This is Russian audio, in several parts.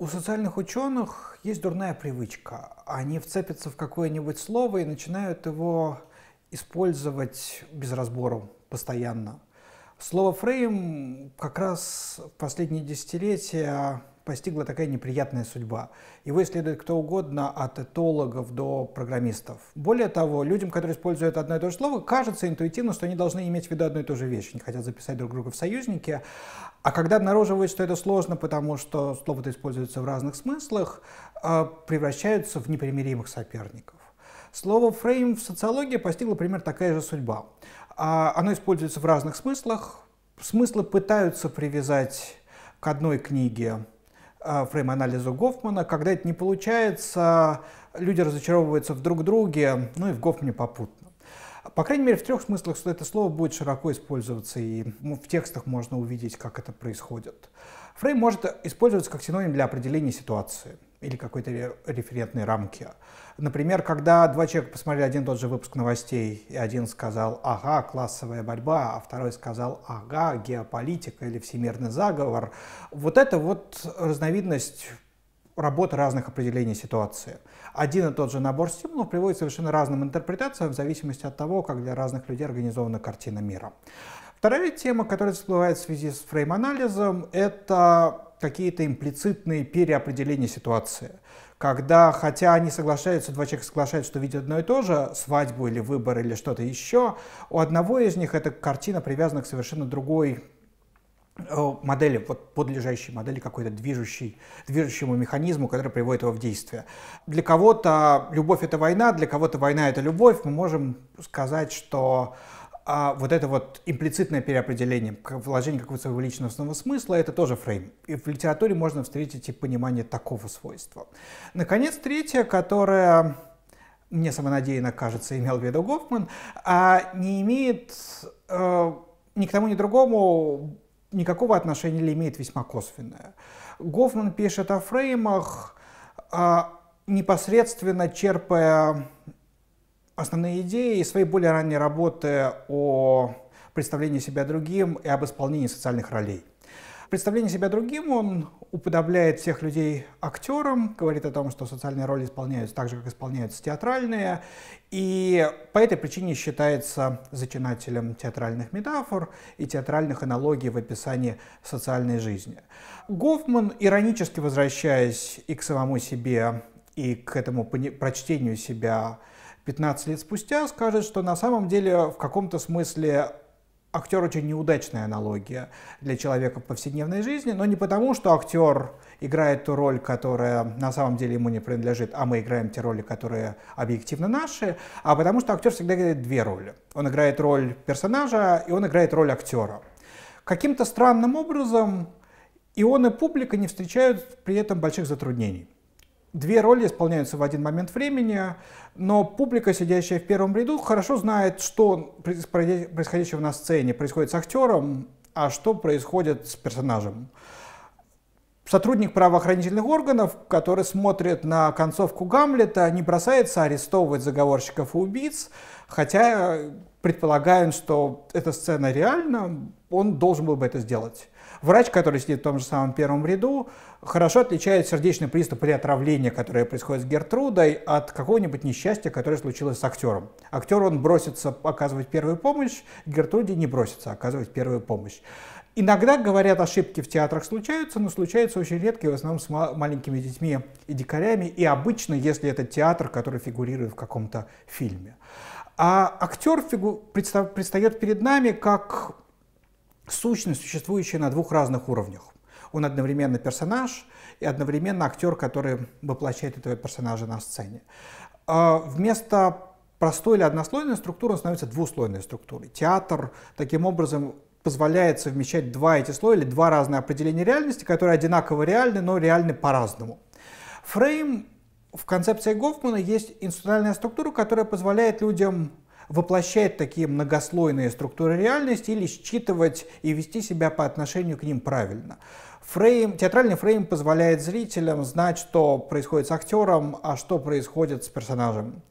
У социальных ученых есть дурная привычка. Они вцепятся в какое-нибудь слово и начинают его использовать без разбору постоянно. Слово «фрейм» как раз в последние десятилетия постигла такая неприятная судьба. Его исследует кто угодно, от этологов до программистов. Более того, людям, которые используют одно и то же слово, кажется интуитивно, что они должны иметь в виду одну и ту же вещь. Они хотят записать друг друга в союзники. А когда обнаруживают, что это сложно, потому что слово-то используется в разных смыслах, э, превращаются в непримиримых соперников. Слово «фрейм» в социологии постигла примерно такая же судьба. А, оно используется в разных смыслах. Смыслы пытаются привязать к одной книге а, фрейм-анализу Гофмана. Когда это не получается, люди разочаровываются в друг друге, ну и в Гофмане попутно. По крайней мере, в трех смыслах что это слово будет широко использоваться, и ну, в текстах можно увидеть, как это происходит. Фрейм может использоваться как синоним для определения ситуации или какой-то референтной рамки. Например, когда два человека посмотрели один и тот же выпуск новостей, и один сказал «ага, классовая борьба», а второй сказал «ага, геополитика» или «всемирный заговор», вот это вот разновидность работы разных определений ситуации. Один и тот же набор стимулов приводит к совершенно разным интерпретациям в зависимости от того, как для разных людей организована картина мира. Вторая тема, которая всплывает в связи с фрейм-анализом, это какие-то имплицитные переопределения ситуации. Когда, хотя они соглашаются, два человека соглашаются, что видят одно и то же, свадьбу или выбор или что-то еще, у одного из них эта картина привязана к совершенно другой э, модели, вот подлежащей модели какой-то движущей, движущему механизму, который приводит его в действие. Для кого-то любовь — это война, для кого-то война — это любовь. Мы можем сказать, что а вот это вот имплицитное переопределение, вложение какого-то своего личностного смысла, это тоже фрейм. И в литературе можно встретить и понимание такого свойства. Наконец, третье, которое мне самонадеянно кажется, имел в виду Гофман, а не имеет э, ни к тому, ни к другому никакого отношения или имеет весьма косвенное. Гофман пишет о фреймах, э, непосредственно черпая основные идеи своей более ранней работы о представлении себя другим и об исполнении социальных ролей. Представление себя другим он уподобляет всех людей актерам, говорит о том, что социальные роли исполняются так же, как исполняются театральные, и по этой причине считается зачинателем театральных метафор и театральных аналогий в описании социальной жизни. Гофман, иронически возвращаясь и к самому себе, и к этому прочтению себя 15 лет спустя скажет, что на самом деле в каком-то смысле актер очень неудачная аналогия для человека в повседневной жизни, но не потому, что актер играет ту роль, которая на самом деле ему не принадлежит, а мы играем те роли, которые объективно наши, а потому что актер всегда играет две роли. Он играет роль персонажа, и он играет роль актера. Каким-то странным образом и он, и публика не встречают при этом больших затруднений. Две роли исполняются в один момент времени, но публика, сидящая в первом ряду, хорошо знает, что происходящего на сцене происходит с актером, а что происходит с персонажем. Сотрудник правоохранительных органов, который смотрит на концовку Гамлета, не бросается арестовывать заговорщиков и убийц, хотя э, предполагаем, что эта сцена реальна, он должен был бы это сделать. Врач, который сидит в том же самом первом ряду, хорошо отличает сердечный приступ или отравление, которое происходит с Гертрудой, от какого-нибудь несчастья, которое случилось с актером. Актер, он бросится оказывать первую помощь, Гертруде не бросится оказывать первую помощь. Иногда, говорят, ошибки в театрах случаются, но случаются очень редко, и в основном с маленькими детьми и дикарями, и обычно, если это театр, который фигурирует в каком-то фильме. А актер фигу... предстает перед нами как сущность, существующая на двух разных уровнях. Он одновременно персонаж и одновременно актер, который воплощает этого персонажа на сцене. А, вместо простой или однослойной структуры он становится двуслойной структурой. Театр таким образом позволяет совмещать два эти слоя или два разные определения реальности, которые одинаково реальны, но реальны по-разному. Фрейм в концепции Гофмана есть институциональная структура, которая позволяет людям воплощать такие многослойные структуры реальности или считывать и вести себя по отношению к ним правильно. Фрейм, театральный фрейм позволяет зрителям знать, что происходит с актером, а что происходит с персонажем.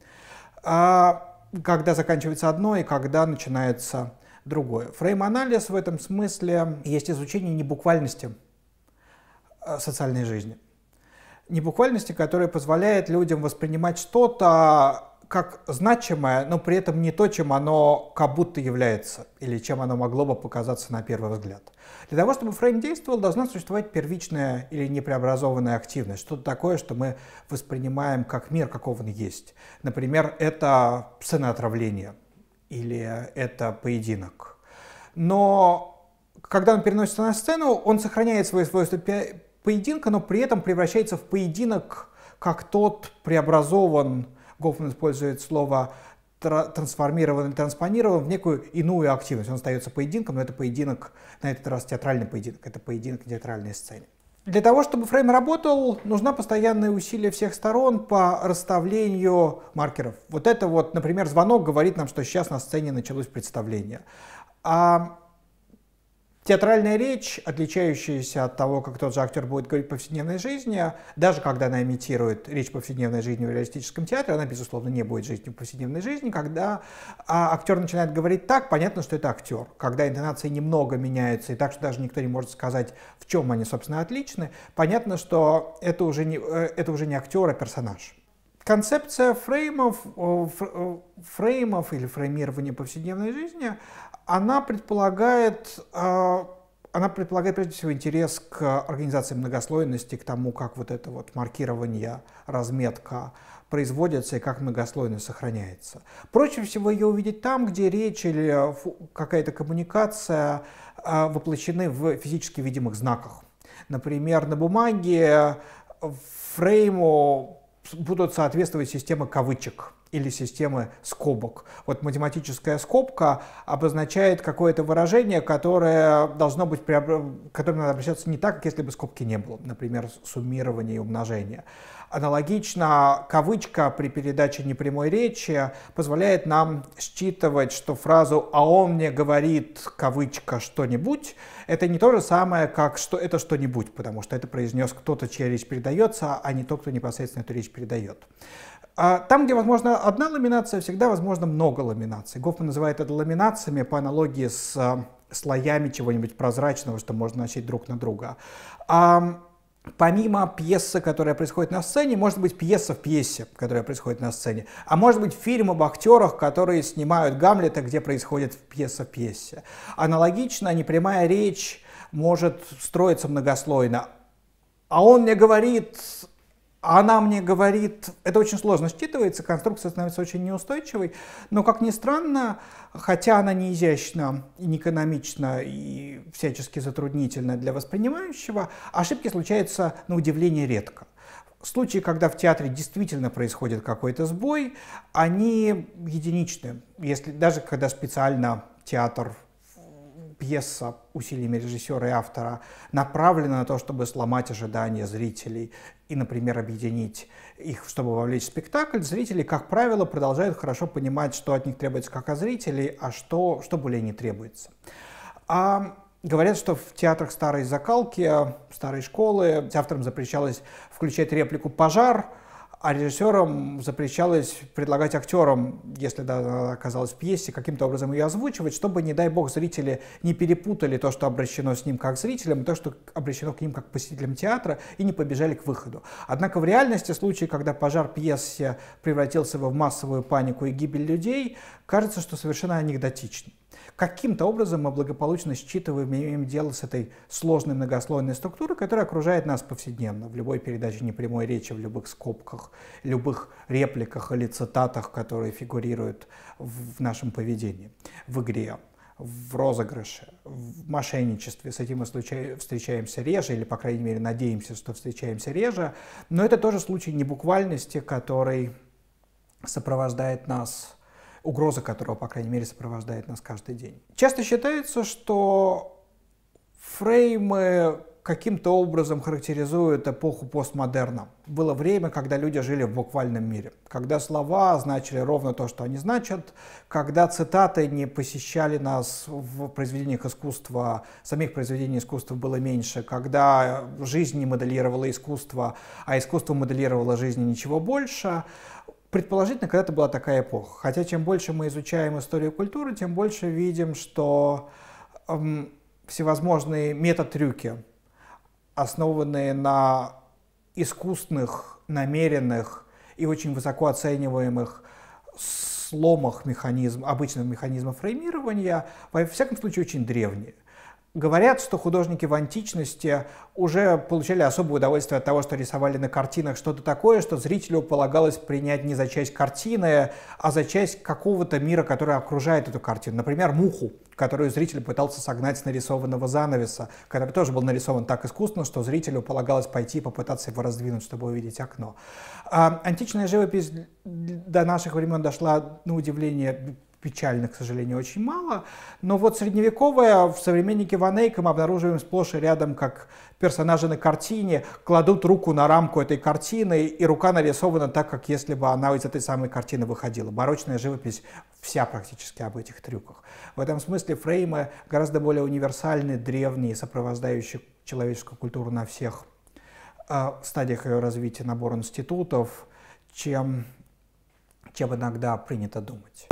А, когда заканчивается одно и когда начинается другое. Фрейм-анализ в этом смысле есть изучение небуквальности э, социальной жизни. Небуквальности, которая позволяет людям воспринимать что-то как значимое, но при этом не то, чем оно как будто является, или чем оно могло бы показаться на первый взгляд. Для того, чтобы фрейм действовал, должна существовать первичная или непреобразованная активность, что-то такое, что мы воспринимаем как мир, каков он есть. Например, это сцена отравления, или это поединок. Но когда он переносится на сцену, он сохраняет свои свойства поединка, но при этом превращается в поединок, как тот преобразован Гофман использует слово трансформирован или транспонирован в некую иную активность. Он остается поединком, но это поединок, на этот раз театральный поединок, это поединок на театральной сцене. Для того, чтобы фрейм работал, нужна постоянное усилие всех сторон по расставлению маркеров. Вот это вот, например, звонок говорит нам, что сейчас на сцене началось представление. А Театральная речь, отличающаяся от того, как тот же актер будет говорить в повседневной жизни, даже когда она имитирует речь повседневной жизни в реалистическом театре, она, безусловно, не будет жить повседневной жизни. Когда а, актер начинает говорить так, понятно, что это актер. Когда интонации немного меняются, и так, что даже никто не может сказать, в чем они, собственно, отличны, понятно, что это уже не, э, это уже не актер, а персонаж концепция фреймов, фреймов или фреймирования повседневной жизни, она предполагает, а, она предполагает прежде всего интерес к организации многослойности, к тому, как вот это вот маркирование, разметка производится и как многослойно сохраняется. Проще всего ее увидеть там, где речь или какая-то коммуникация а, воплощены в физически видимых знаках. Например, на бумаге фрейму будут соответствовать системы кавычек или системы скобок. Вот математическая скобка обозначает какое-то выражение, которое должно быть, к которому надо обращаться не так, как если бы скобки не было, например, суммирование и умножение. Аналогично кавычка при передаче непрямой речи позволяет нам считывать, что фразу «а он мне говорит кавычка что-нибудь» это не то же самое, как «что это что-нибудь», потому что это произнес кто-то, чья речь передается, а не тот, кто непосредственно эту речь передает. А, там, где возможно одна ламинация, всегда возможно много ламинаций. Гофман называет это ламинациями по аналогии с э, слоями чего-нибудь прозрачного, что можно носить друг на друга помимо пьесы, которая происходит на сцене, может быть пьеса в пьесе, которая происходит на сцене, а может быть фильм об актерах, которые снимают Гамлета, где происходит пьеса в пьесе. Аналогично непрямая речь может строиться многослойно. А он мне говорит она мне говорит, это очень сложно считывается, конструкция становится очень неустойчивой, но, как ни странно, хотя она не изящна и не экономична и всячески затруднительна для воспринимающего, ошибки случаются на удивление редко. Случаи, когда в театре действительно происходит какой-то сбой, они единичны. Если даже когда специально театр пьеса усилиями режиссера и автора направлена на то, чтобы сломать ожидания зрителей и, например, объединить их, чтобы вовлечь в спектакль, зрители, как правило, продолжают хорошо понимать, что от них требуется как от зрителей, а что, что более не требуется. А Говорят, что в театрах старой закалки, старой школы авторам запрещалось включать реплику «пожар», а режиссерам запрещалось предлагать актерам, если да, оказалось в пьесе, каким-то образом ее озвучивать, чтобы, не дай бог, зрители не перепутали то, что обращено с ним как зрителям, и то, что обращено к ним как посетителям театра, и не побежали к выходу. Однако в реальности случаи, когда пожар пьесы превратился в массовую панику и гибель людей, кажется, что совершенно анекдотичным. Каким-то образом мы благополучно считываем и имеем дело с этой сложной многослойной структурой, которая окружает нас повседневно, в любой передаче непрямой речи, в любых скобках, любых репликах или цитатах, которые фигурируют в нашем поведении, в игре, в розыгрыше, в мошенничестве. С этим мы встречаемся реже, или, по крайней мере, надеемся, что встречаемся реже. Но это тоже случай небуквальности, который сопровождает нас угроза которого, по крайней мере, сопровождает нас каждый день. Часто считается, что фреймы каким-то образом характеризуют эпоху постмодерна. Было время, когда люди жили в буквальном мире, когда слова значили ровно то, что они значат, когда цитаты не посещали нас в произведениях искусства, самих произведений искусства было меньше, когда жизнь не моделировала искусство, а искусство моделировало жизнь ничего больше. Предположительно, когда-то была такая эпоха. Хотя чем больше мы изучаем историю культуры, тем больше видим, что эм, всевозможные мета основанные на искусственных, намеренных и очень высоко оцениваемых сломах механизм, обычных механизмов фреймирования, во всяком случае, очень древние. Говорят, что художники в античности уже получали особое удовольствие от того, что рисовали на картинах что-то такое, что зрителю полагалось принять не за часть картины, а за часть какого-то мира, который окружает эту картину. Например, муху, которую зритель пытался согнать с нарисованного занавеса, который тоже был нарисован так искусно, что зрителю полагалось пойти и попытаться его раздвинуть, чтобы увидеть окно. А античная живопись до наших времен дошла, на удивление, печальных, к сожалению, очень мало. Но вот средневековое в современнике Ван Эйка мы обнаруживаем сплошь и рядом, как персонажи на картине кладут руку на рамку этой картины, и рука нарисована так, как если бы она из этой самой картины выходила. Барочная живопись вся практически об этих трюках. В этом смысле фреймы гораздо более универсальны, древние, сопровождающие человеческую культуру на всех э, стадиях ее развития, набор институтов, чем, чем иногда принято думать.